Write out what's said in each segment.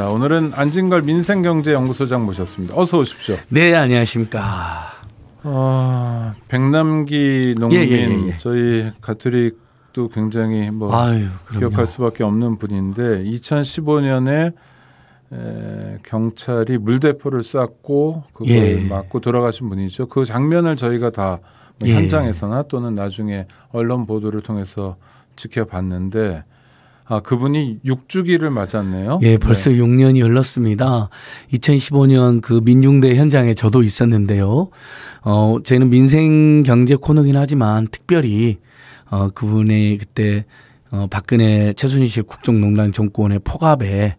자, 오늘은 안진걸 민생경제연구소장 모셨습니다. 어서 오십시오. 네, 안녕하십니까. 어, 백남기 농민 예, 예, 예, 예, 저희 가톨릭도 굉장히 뭐 아유, 기억할 수밖에 없는 분인데 2015년에 에, 경찰이 물대포를 쐈고 그걸 맞고 예. 돌아가신 분이죠. 그 장면을 저희가 다 예. 현장에서나 또는 나중에 언론 보도를 통해서 지켜봤는데 아, 그분이 6주기를 맞았네요. 예, 네. 벌써 네. 6년이 흘렀습니다. 2015년 그 민중대 현장에 저도 있었는데요. 어, 저희는 민생 경제 코너긴 하지만 특별히 어, 그분의 그때 어, 박근혜 최순실 국정농단 정권의 포갑에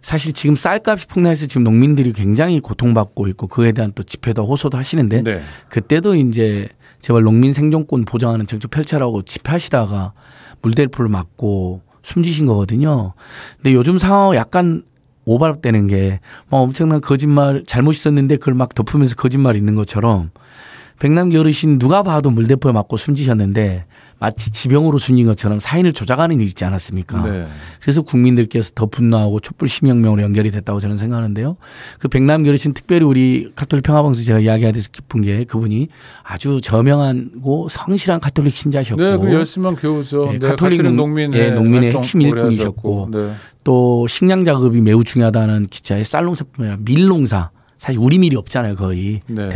사실 지금 쌀값이 폭락해서 지금 농민들이 굉장히 고통받고 있고 그에 대한 또 집회도 호소도 하시는데 네. 그때도 이제 제발 농민 생존권 보장하는 정책 펼쳐라고 집회하시다가 물대포를 맞고 숨지신 거거든요. 근데 요즘 상황 약간 오발되는 바게막 뭐 엄청난 거짓말 잘못 있었는데 그걸 막 덮으면서 거짓말 있는 것처럼 백남기 어르신 누가 봐도 물대포에 맞고 숨지셨는데 마치 지병으로 숨긴 것처럼 사인을 조작하는 일 있지 않았습니까? 네. 그래서 국민들께서 더 분노하고 촛불 심혁명으로 연결이 됐다고 저는 생각하는데요. 그 백남 결르신 특별히 우리 카톨릭 평화방송 제가 이야기하듯이 깊은 게 그분이 아주 저명한고 성실한 카톨릭 신자셨고 네, 그 열심한 교우죠. 예, 네, 카톨릭, 네, 농민 의 농민의 예, 핵심 일꾼이셨고 네. 또 식량 작업이 매우 중요하다는 기자의 쌀농사뿐 아니라 밀농사 사실 우리 밀이 없잖아요 거의 네.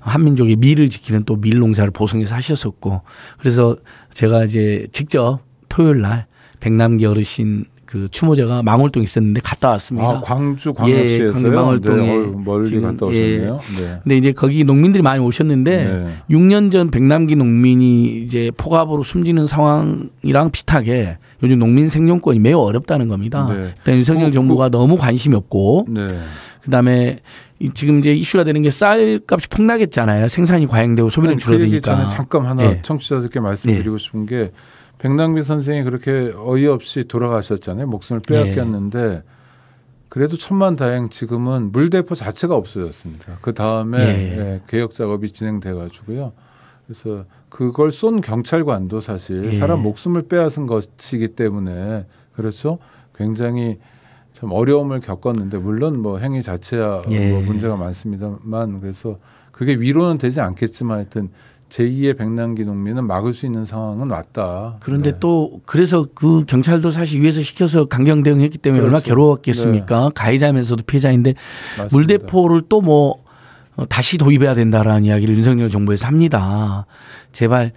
한민족의 밀을 지키는 또밀 농사를 보성에서 하셨었고 그래서 제가 이제 직접 토요일 날 백남기 어르신 그 추모제가 망월동 있었는데 갔다 왔습니다. 아, 광주 광역시에서 예, 네, 망월동에 네, 멀리 지금, 갔다 예. 오셨네요. 예. 네. 근데 이제 거기 농민들이 많이 오셨는데 네. 6년 전 백남기 농민이 이제 포갑으로 숨지는 상황이랑 비슷하게 요즘 농민 생존권이 매우 어렵다는 겁니다. 네. 일단 윤석열 뭐, 정부가 뭐. 너무 관심이 없고 네. 그다음에 지금 이제 이슈가 되는 게 쌀값이 폭락했잖아요. 생산이 과잉되고 소비는 네, 그 줄어드니까. 그 잠깐 하나 네. 청취자들께 예. 말씀드리고 싶은 게 백남기 선생이 그렇게 어이없이 돌아가셨잖아요. 목숨을 빼앗겼는데 예. 그래도 천만 다행 지금은 물대포 자체가 없어졌습니다. 그 다음에 예. 개혁 작업이 진행돼 가지고요. 그래서 그걸 쏜 경찰관도 사실 예. 사람 목숨을 빼앗은 것이기 때문에 그렇죠. 굉장히 참 어려움을 겪었는데 물론 뭐 행위 자체야 뭐 예. 뭐 문제가 많습니다만 그래서 그게 위로는 되지 않겠지만 하여튼 제2의 백남기 농민은 막을 수 있는 상황은 왔다. 그런데 네. 또 그래서 그 경찰도 사실 위에서 시켜서 강경 대응했기 때문에 그렇죠. 얼마나 괴로웠겠습니까? 네. 가해자면서도 피해자인데 맞습니다. 물대포를 또뭐 어, 다시 도입해야 된다라는 이야기를 윤석열 정부에서 합니다. 제발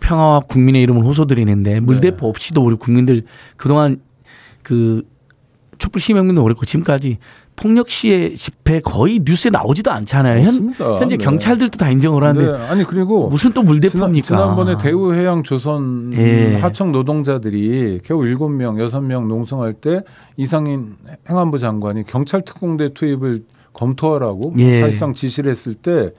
평화와 국민의 이름을 호소드리는데 물대포 네. 없이도 우리 국민들 그동안 그 촛불 시민운동이 오랬고 지금까지 폭력 시의 집회 거의 뉴스에 나오지도 않잖아요. 현, 현재 네. 경찰들도 다 인정을 하는데 네. 아니 그리고 무슨 또 물대포입니까? 지난, 번에 대우해양 조선 예. 하청 노동자들이 겨우 일곱 명 여섯 명 농성할 때 이상인 행안부 장관이 경찰 특공대 투입을 검토하라고 예. 사실상 지시를 했을 때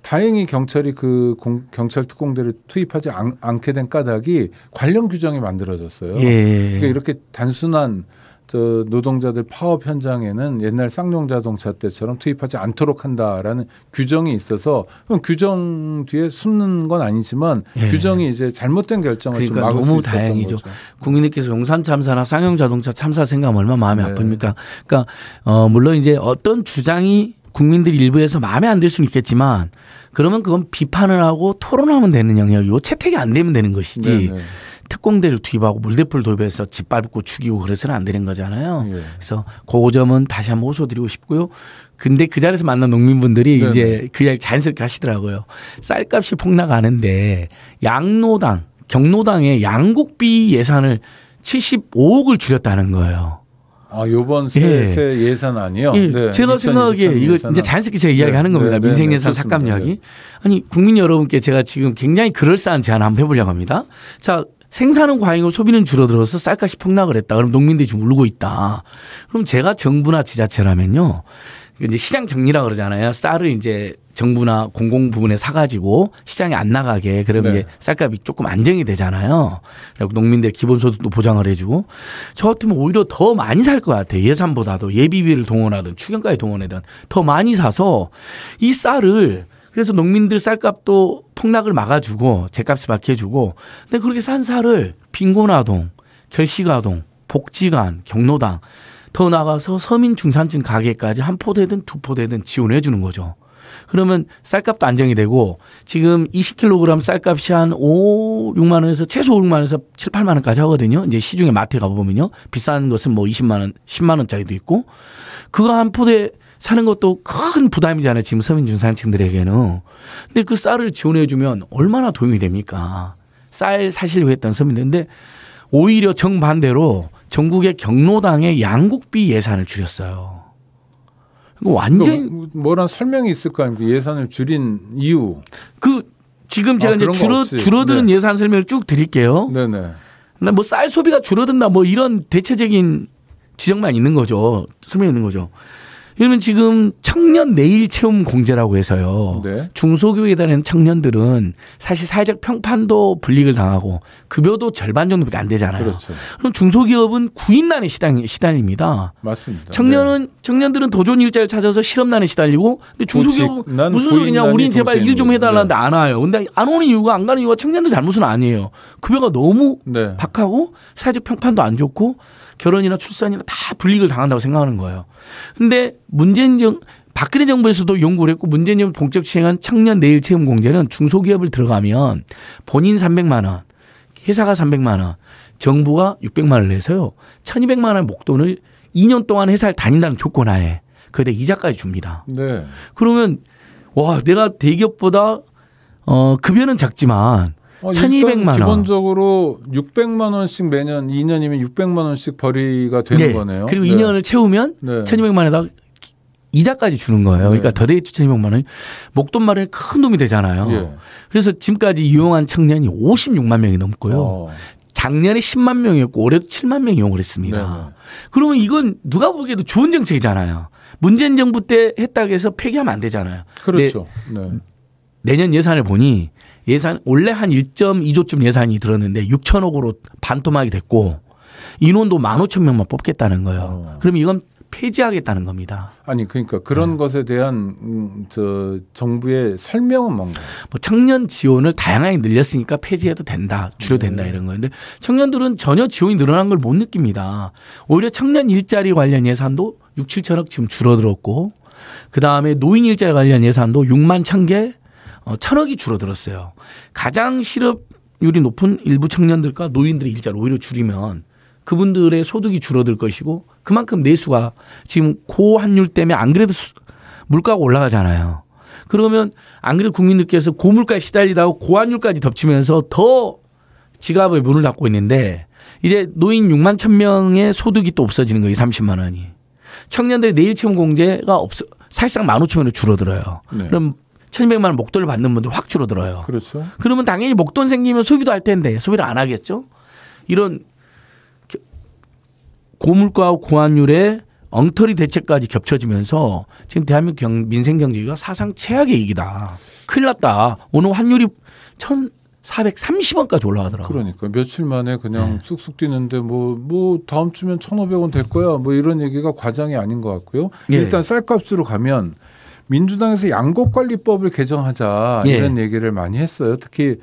다행히 경찰이 그 공, 경찰 특공대를 투입하지 않, 게된 까닭이 관련 규정이 만들어졌어요. 예. 그러니까 이렇게 단순한 저 노동자들 파업 현장에는 옛날 쌍용 자동차 때처럼 투입하지 않도록 한다라는 규정이 있어서 그럼 규정 뒤에 숨는 건 아니지만 예. 규정이 이제 잘못된 결정을 그러니까 좀 막을 너무 다행이죠. 거죠. 국민들께서 용산 참사나 쌍용 자동차 참사 생각하면 얼마나 마음이 네. 아픕니까? 그러니까 어 물론 이제 어떤 주장이 국민들 일부에서 마음에 안 들 수는 있겠지만 그러면 그건 비판을 하고 토론하면 되는 영역이고 채택이 안 되면 되는 것이지. 네네. 네. 특공대를 투입하고 물대포를 도입해서 짓밟고 죽이고 그래서는 안 되는 거잖아요. 예. 그래서 그 점은 다시 한번 호소드리고 싶고요. 근데 그 자리에서 만난 농민분들이 네네. 이제 그 이야기 자연스럽게 하시더라고요. 쌀값이 폭락하는데 양로당, 경로당의 양국비 예산을 75억을 줄였다는 거예요. 아, 요번 세세 예. 산아니요 예. 네. 제가 생각하기에 이거 이제 자연스럽게 제가 이야기하는 네, 겁니다. 네. 네, 네 민생 예산 삭감 이야기. 아니 국민 여러분께 제가 지금 굉장히 그럴싸한 제안 한번 해보려고 합니다. 자 생산은 과잉이고 소비는 줄어들어서 쌀값이 폭락을 했다. 그럼 농민들이 지금 울고 있다. 그럼 제가 정부나 지자체라면요. 그 이제 시장 격리라 그러잖아요. 쌀을 이제 정부나 공공 부분에 사가지고 시장에 안 나가게 그러면 네. 이제 쌀값이 조금 안정이 되잖아요. 그리고 농민들 기본소득도 보장을 해주고 저 같으면 오히려 더 많이 살 것 같아요. 예산보다도 예비비를 동원하든 추경까지 동원하든 더 많이 사서 이 쌀을 그래서 농민들 쌀값도 폭락을 막아주고 제값을 막혀주고 근데 그렇게 산 쌀을 빈곤아동, 결식아동, 복지관, 경로당 더 나가서 서민 중산층 가게까지 한 포대든 두 포대든 지원해 주는 거죠. 그러면 쌀값도 안정이 되고 지금 20kg 쌀값이 한 5, 6만 원에서 최소 6만 원에서 7, 8만 원까지 하거든요. 이제 시중에 마트에 가보면요. 비싼 것은 뭐 20만 원, 10만 원짜리도 있고 그거 한 포대 사는 것도 큰 부담이잖아요. 지금 서민 중산층들에게는. 근데 그 쌀을 지원해 주면 얼마나 도움이 됩니까? 쌀 사시려고 했던 서민들. 근데 오히려 정반대로 전국의 경로당의 양국비 예산을 줄였어요. 완전 그뭐라 그러니까 뭐, 설명이 있을 거아닙까 예산을 줄인 이유. 그 지금 제가 아, 이제 줄어 줄어드는 네. 예산 설명을 쭉 드릴게요. 네네. 뭐쌀 소비가 줄어든다 뭐 이런 대체적인 지적만 있는 거죠. 설명 있는 거죠. 왜냐면 지금 청년 내일 채움 공제라고 해서요. 네. 중소기업에 다니는 청년들은 사실 사회적 평판도 불리익을 당하고 급여도 절반 정도밖에 안 되잖아요. 그렇죠. 그럼 중소기업은 구인난에 시달, 시달립니다. 맞습니다. 청년은 네. 청년들은 더 좋은 일자리를 찾아서 실업난에 시달리고 근데 중소기업 무슨 소리냐? 우린 제발 일 좀 해달라는데 네. 안 와요. 근데 안 오는 이유가 안 가는 이유가 청년들 잘못은 아니에요. 급여가 너무 네. 박하고 사회적 평판도 안 좋고 결혼이나 출산이나 다 불이익을 당한다고 생각하는 거예요. 근데 문재인 정 박근혜 정부에서도 연구를 했고 문재인 정부 본격 시행한 청년 내일 채용 공제는 중소기업을 들어가면 본인 300만 원, 회사가 300만 원, 정부가 600만 원을 내서요. 1200만 원 목돈을 2년 동안 회사를 다닌다는 조건 하에 그기다 이자까지 줍니다. 네. 그러면 와, 내가 대기업보다 어 급여는 작지만 어, 1,200만 원. 기본적으로 600만 원씩 매년 2년이면 600만 원씩 벌이가 되는 네. 거네요. 그리고 네. 2년을 채우면 네. 1,200만 원에다 이자까지 주는 거예요. 그러니까 더데이트 1,200만 원이 목돈 마련에 큰 도움이 되잖아요. 예. 그래서 지금까지 이용한 청년이 56만 명이 넘고요. 어. 작년에 10만 명이었고 올해도 7만 명 이용을 했습니다. 네, 네. 그러면 이건 누가 보기에도 좋은 정책이잖아요. 문재인 정부 때 했다고 해서 폐기하면 안 되잖아요. 그렇죠. 네. 내년 예산을 보니 예산 원래 한 1.2조쯤 예산이 들었는데 6천억으로 반토막이 됐고 인원도 1 5천명만 뽑겠다는 거예요. 어. 그럼 이건 폐지하겠다는 겁니다. 아니 그러니까 그런 네. 것에 대한 음, 저 정부의 설명은 뭔가? 뭐 청년 지원을 다양하게 늘렸으니까 폐지해도 된다, 줄여된다 네. 이런 거인데 청년들은 전혀 지원이 늘어난 걸 못 느낍니다. 오히려 청년 일자리 관련 예산도 6, 7천억 지금 줄어들었고 그 다음에 노인 일자리 관련 예산도 6만 1천 개 어, 천억이 줄어들었어요. 가장 실업률이 높은 일부 청년들과 노인들의 일자를 오히려 줄이면 그분들의 소득이 줄어들 것이고 그만큼 내수가 지금 고환율 때문에 안 그래도 수, 물가가 올라가잖아요. 그러면 안 그래도 국민들께서 고물가에 시달리다가 고환율까지 덮치면서 더 지갑의 문을 닫고 있는데 이제 노인 6만 천 명의 소득이 또 없어지는 거예요. 30만 원이. 청년들의 내일 채움 공제가 없어 사실상 15,000원으로 줄어들어요. 네. 그럼 1,200만 원 목돈을 받는 분들 확 줄어들어요. 그렇죠. 그러면 당연히 목돈 생기면 소비도 할 텐데 소비를 안 하겠죠. 이런 고물가와 고환율의 엉터리 대책까지 겹쳐지면서 지금 대한민국 경, 민생 경제가 사상 최악의 이기다. 큰일 났다. 오늘 환율이 1,430원까지 올라가더라고요. 그러니까 며칠 만에 그냥 네. 쑥쑥 뛰는데 뭐뭐 뭐 다음 주면 1,500원 될 거야. 뭐 이런 얘기가 과장이 아닌 것 같고요. 네. 일단 쌀값으로 가면 민주당에서 양곡관리법을 개정하자 예. 이런 얘기를 많이 했어요. 특히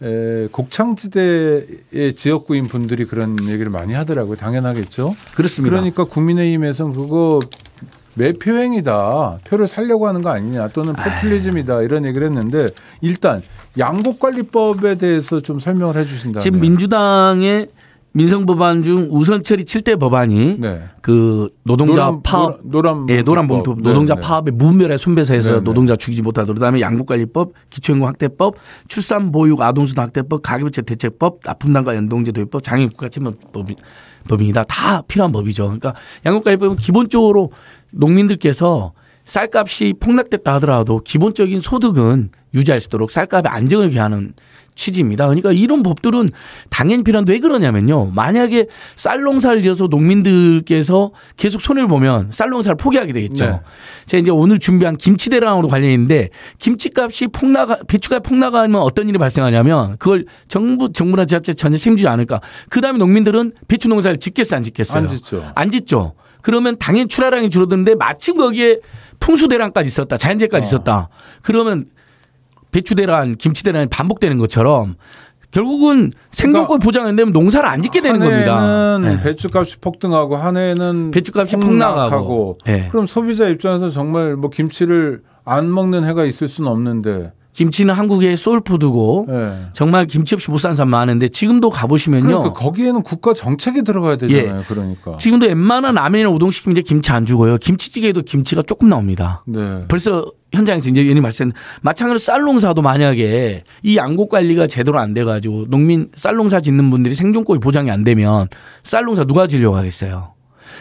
에, 곡창지대의 지역구인 분들이 그런 얘기를 많이 하더라고요. 당연하겠죠. 그렇습니다. 그러니까 국민의힘에서는 그거 매표행이다. 표를 살려고 하는 거 아니냐. 또는 아. 포퓰리즘이다. 이런 얘기를 했는데 일단 양곡관리법에 대해서 좀 설명을 해 주신다면. 지금 민주당의 민생 법안 중 우선 처리 7대 법안이 네. 그 노동자 노란, 파업 노란, 예, 노란 봉투 노동자 네, 네. 파업의 무분별의 손배사에서 네, 네, 노동자 죽이지 못하도록 그다음에 양국관리법 기초연구 확대법 출산 보육 아동수당 확대법 가계부채 대책법 납품단과 연동제 도입법 장애인국가채무법이 법입니다. 다 필요한 법이죠. 그러니까 양국관리법은 기본적으로 농민들께서 쌀값이 폭락됐다 하더라도 기본적인 소득은 유지할 수 있도록 쌀값의 안정을 기하는 취지입니다. 그러니까 이런 법들은 당연히 필요한데 왜 그러냐면요. 만약에 쌀농사를 지어서 농민들께서 계속 손해를 보면 쌀농사를 포기하게 되겠죠. 네. 제가 이제 오늘 준비한 김치 대란으로 관련 이 있는데 김치값이 폭락 배추가 폭락하면 어떤 일이 발생하냐면 그걸 정부 정부나 지자체 전혀 책임지지 않을까. 그다음에 농민들은 배추 농사를 짓겠어 안 짓겠어요? 안 짓죠. 안 짓죠. 그러면 당연히 출하량이 줄어드는데 마침 거기에 풍수대란까지 있었다. 자연재해까지 어. 있었다. 그러면 배추대란, 김치대란이 반복되는 것처럼 결국은 생존권 그러니까 보장 안 되면 농사를 안 짓게 되는 겁니다. 네. 배추값이 폭등하고 한 해는 에 배추값이 폭락하고, 폭락하고. 네. 그럼 소비자 입장에서 정말 뭐 김치를 안 먹는 해가 있을 수는 없는데 김치는 한국의 소울푸드고 네. 예. 정말 김치 없이 못산 사람 많은데 지금도 가보시면요. 그러니까 거기에는 국가 정책이 들어가야 되잖아요. 예. 그러니까. 지금도 웬만한 라면이나 우동 시키면 이제 김치 안 주고요. 김치찌개에도 김치가 조금 나옵니다. 네. 벌써 현장에서 이제 연님 말씀 마찬가지로 쌀농사도 만약에 이 양곡 관리가 제대로 안 돼가지고 농민 쌀농사 짓는 분들이 생존권이 보장이 안 되면 쌀농사 누가 질려고 하겠어요.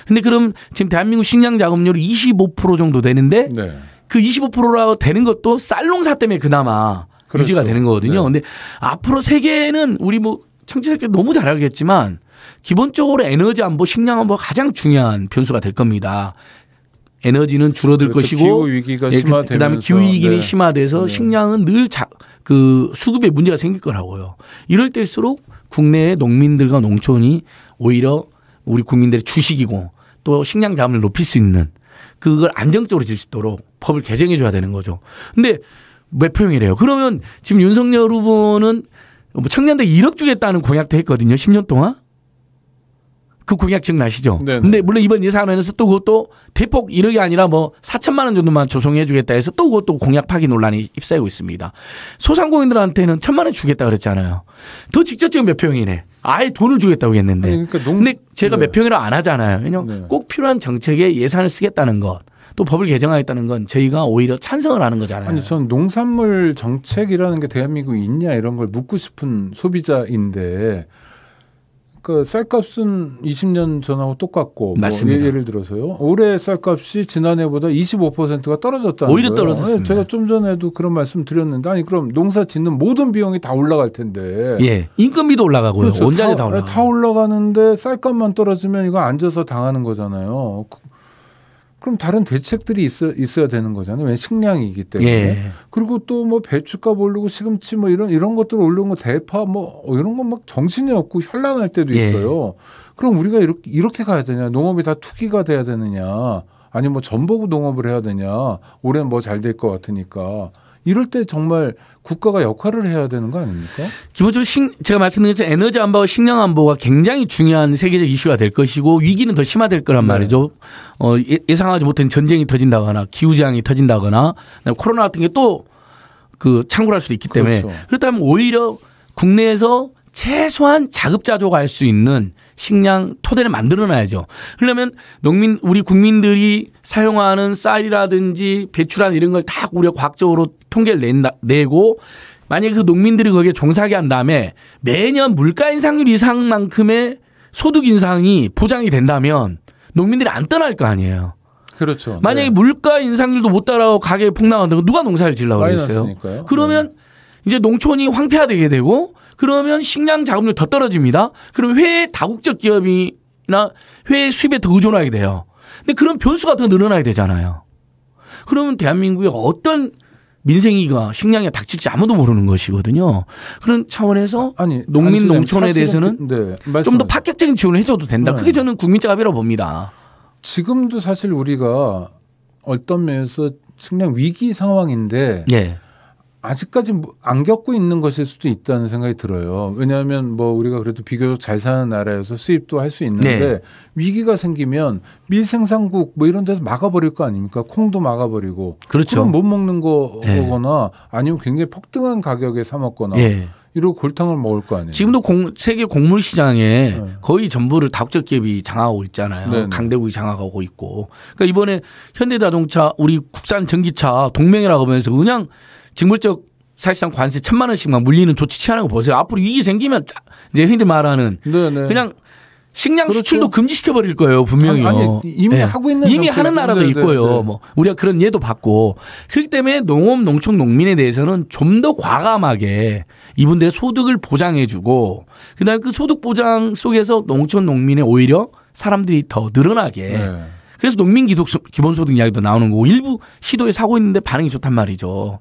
근데 그럼 지금 대한민국 식량 자금률이25% 정도 되는데 네. 그 25%라 되는 것도 쌀농사 때문에 그나마 그렇죠. 유지가 되는 거거든요. 네. 근데 앞으로 세계는 우리 뭐 청취자께 너무 잘 알겠지만 기본적으로 에너지 안보, 식량 안보 가장 가 중요한 변수가 될 겁니다. 에너지는 줄어들 그렇죠. 것이고 기후 예, 그, 그다음에 기후 위기는 네. 심화돼서 네. 식량은 늘 그 수급에 문제가 생길 거라고요. 이럴 때일수록 국내의 농민들과 농촌이 오히려 우리 국민들의 주식이고 또 식량 자원을 높일 수 있는 그걸 안정적으로 질 수 있도록 법을 개정해 줘야 되는 거죠. 근데 몇 평이래요. 그러면 지금 윤석열 후보는 뭐청년들 1억 주겠다는 공약도 했거든요. 10년 동안. 그 공약 기억나시죠? 네네. 네. 근데 물론 이번 예산안에서 또 그것도 대폭 1억이 아니라 뭐 4천만 원 정도만 조성해 주겠다 해서 또 그것도 공약 파기 논란이 휩싸이고 있습니다. 소상공인들한테는 천만 원 주겠다 그랬잖아요. 더 직접적인 몇 평이네. 아예 돈을 주겠다고 했는데. 아니, 그러니까 농... 근데 제가 네. 몇 평이라 안 하잖아요. 왜냐면 네. 꼭 필요한 정책에 예산을 쓰겠다는 것. 또 법을 개정하겠다는 건 저희가 오히려 찬성을 하는 거잖아요. 아니, 전 농산물 정책이라는 게대한민국 있냐 이런 걸 묻고 싶은 소비자인데 그 쌀값은 20년 전하고 똑같고 뭐 맞습니다. 뭐 예를 들어서요. 올해 쌀값이 지난해보다 25%가 떨어졌다는 오히려 거예요. 떨어졌습니다. 예, 제가 좀 전에도 그런 말씀 드렸는데 아니 그럼 농사 짓는 모든 비용이 다 올라갈 텐데. 예. 인건비도 올라가고요. 그렇죠. 원자재 다, 다 올라가. 다 올라가는데 쌀값만 떨어지면 이거 앉아서 당하는 거잖아요. 그, 그럼 다른 대책들이 있어, 있어야 되는 거잖아요. 왜 식량이기 때문에. 예. 그리고 또 뭐 배춧값 올리고 시금치 뭐 이런 이런 것들 올리는 거 대파 뭐 이런 건 막 정신이 없고 현란할 때도 예. 있어요. 예. 그럼 우리가 이렇게 이렇게 가야 되냐? 농업이 다 투기가 돼야 되느냐? 아니 면뭐 전보고 농업을 해야 되냐? 올해 는뭐잘 될 것 같으니까. 이럴 때 정말 국가가 역할을 해야 되는 거 아닙니까? 기본적으로 신, 제가 말씀드린 것처럼 에너지 안보와 식량 안보가 굉장히 중요한 세계적 이슈가 될 것이고 위기는 더 심화될 거란 네. 말이죠. 어, 예, 예상하지 못한 전쟁이 터진다거나 기후재앙이 터진다거나 코로나 같은 게 또그 창궐할 수도 있기 때문에 그렇죠. 그렇다면 오히려 국내에서 최소한 자급자족할 수 있는 식량 토대를 만들어놔야죠. 그러면 농민 우리 국민들이 사용하는 쌀이라든지 배추란 이런 걸 다 우리가 과학적으로 통계를 낸다, 내고 만약에 그 농민들이 거기에 종사하게 한 다음에 매년 물가 인상률 이상만큼의 소득 인상이 보장이 된다면 농민들이 안 떠날 거 아니에요. 그렇죠. 만약에 네. 물가 인상률도 못 따라오고 가게 폭락한다고 누가 농사를 질라고 그랬어요. 그러면 네. 이제 농촌이 황폐화되게 되고 그러면 식량 자금률더 떨어집니다. 그럼 회 다국적 기업이나 회 수입에 더 의존하게 돼요. 근데 그런 변수가 더 늘어나야 되잖아요. 그러면 대한민국에 어떤 민생이가 식량에 닥칠지 아무도 모르는 것이거든요. 그런 차원에서 아, 니 농민 농촌에 대해서는 네, 좀더 파격적인 지원을 해줘도 된다. 네. 그게 저는 국민적 합이라고 봅니다. 지금도 사실 우리가 어떤 면에서 식량 위기 상황인데 네. 아직까지 뭐 안 겪고 있는 것일 수도 있다는 생각이 들어요. 왜냐하면 뭐 우리가 그래도 비교적 잘 사는 나라에서 수입도 할 수 있는데 네. 위기가 생기면 밀생산국 뭐 이런 데서 막아버릴 거 아닙니까? 콩도 막아버리고 그렇죠. 못 먹는 네. 거거나 네. 아니면 굉장히 폭등한 가격에 사 먹거나 네. 이러고 골탕을 먹을 거 아니에요. 지금도 공, 세계 곡물 시장에 네. 거의 전부를 다국적 기업이 장악하고 있잖아요. 네네. 네. 강대국이 장악하고 있고. 그러니까 이번에 현대자동차 우리 국산 전기차 동맹이라고 하면서 그냥 직물적 사실상 관세 천만 원씩만 물리는 조치 취하는 거 보세요. 앞으로 이익이 생기면 짜, 이제 흔히들 말하는 네네. 네. 그냥 식량 그렇죠. 수출도 금지시켜 버릴 거예요 분명히. 아니, 아니 이미 네. 하고 있는 이미 하는 나라도 네네. 있고요. 네네. 네. 뭐 우리가 그런 예도 봤고 그렇기 때문에 농업, 농촌, 농민에 대해서는 좀 더 과감하게 이분들의 소득을 보장해주고 그다음 그 소득 보장 속에서 농촌, 농민에 오히려 사람들이 더 늘어나게. 네. 그래서 농민 기독 기본소득 이야기도 나오는 거고 일부 시도에 사고 있는데 반응이 좋단 말이죠.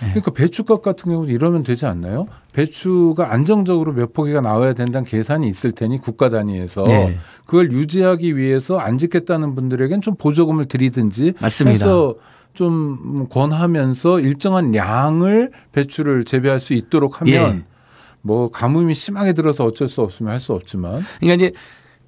네. 그러니까 배추값 같은 경우도 이러면 되지 않나요? 배추가 안정적으로 몇 포기가 나와야 된다는 계산이 있을 테니 국가 단위에서 네. 그걸 유지하기 위해서 안짓겠다는 분들에겐 좀 보조금을 드리든지 맞습니다. 해서 좀 권하면서 일정한 양을 배추를 재배할 수 있도록 하면 예. 뭐 가뭄이 심하게 들어서 어쩔 수 없으면 할 수 없지만 그러니까 이제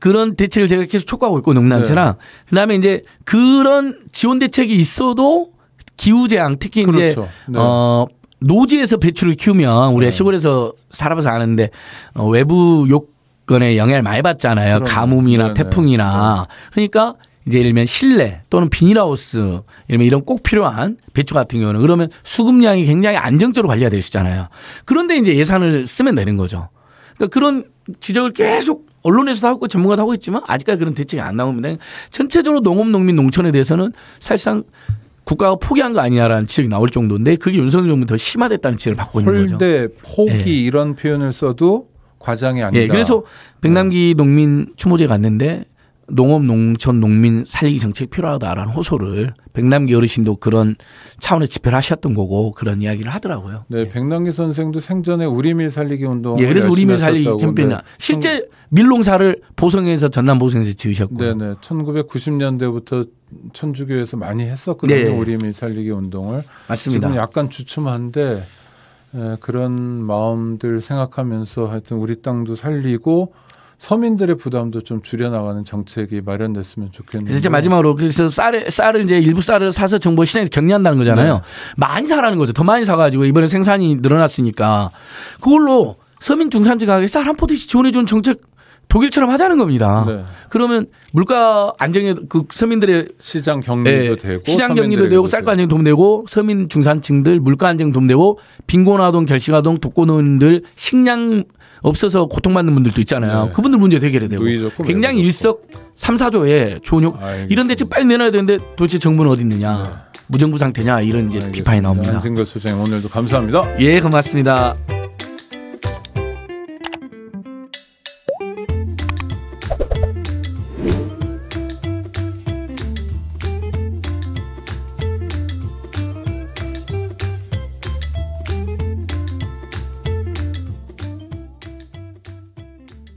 그런 대책을 제가 계속 촉구하고 있고 농남처럼 네. 그다음에 이제 그런 지원 대책이 있어도 기후 재앙 특히 그렇죠. 제 네. 어 노지에서 배추를 키우면 우리가 네. 시골에서 살아봐서 아는데 어, 외부 요건에 영향을 많이 받잖아요. 그러 가뭄이나 네네. 네. 태풍이나 네. 그러니까 이제 예를 들면 실내 또는 비닐하우스 예를 들면 이런 꼭 필요한 배추 같은 경우는 그러면 수급량이 굉장히 안정적으로 관리가 될 수 있잖아요. 그런데 이제 예산을 쓰면 되는 거죠. 그러니까 그런 지적을 계속 언론에서도 하고 전문가도 하고 있지만 아직까지 그런 대책이 안 나옵니다. 전체적으로 농업, 농민, 농촌에 대해서는 사실상 국가가 포기한 거 아니냐라는 지적이 나올 정도인데 그게 윤석열 정부 더 심화됐다는 지적을 받고 있는 거죠. 홀대 포기 네. 이런 표현을 써도 과장이 아니다. 예, 그래서 백남기 네. 농민 추모제 갔는데 농업 농촌 농민 살리기 정책 필요하다라는 호소를 백남기 어르신도 그런 차원의 집회를 하셨던 거고 그런 이야기를 하더라고요. 네, 예. 백남기 선생도 생전에 우리밀 살리기 운동. 예, 그래서 우리밀 살리기 캠페인 실제 밀농사를 보성에서 전남 보성에서 지으셨고. 네, 네, 1990년대부터 천주교에서 많이 했었거든요. 네. 예, 예. 우리밀 살리기 운동을. 맞습니다. 지금 약간 주춤한데 그런 마음들 생각하면서 하여튼 우리 땅도 살리고. 서민들의 부담도 좀 줄여나가는 정책이 마련됐으면 좋겠는데. 이제 마지막으로 그래서 쌀을, 쌀을 이제 일부 쌀을 사서 정부 시장에서 격리한다는 거잖아요. 네. 많이 사라는 거죠. 더 많이 사가지고 이번에 생산이 늘어났으니까 그걸로 서민 중산층 가게 쌀 한 포대씩 지원해주는 정책 독일처럼 하자는 겁니다. 네. 그러면 물가 안정에 그 서민들의 시장 격리도 네, 되고 시장 격리도 되고 쌀과 안정 도움 되고 서민 중산층들 물가 안정 도움 되고 빈곤 아동 결식 아동 독거노인들 식량 없어서 고통받는 분들도 있잖아요. 네. 그분들 문제 해결해야 되고 굉장히 일석 삼사조의 좋은 아, 이런 대책 빨리 내놔야 되는데 도대체 정부는 어디 있느냐 네. 무정부 상태냐 이런 이제 알겠습니다. 비판이 나옵니다. 안진걸 소장님 오늘도 감사합니다. 예 고맙습니다.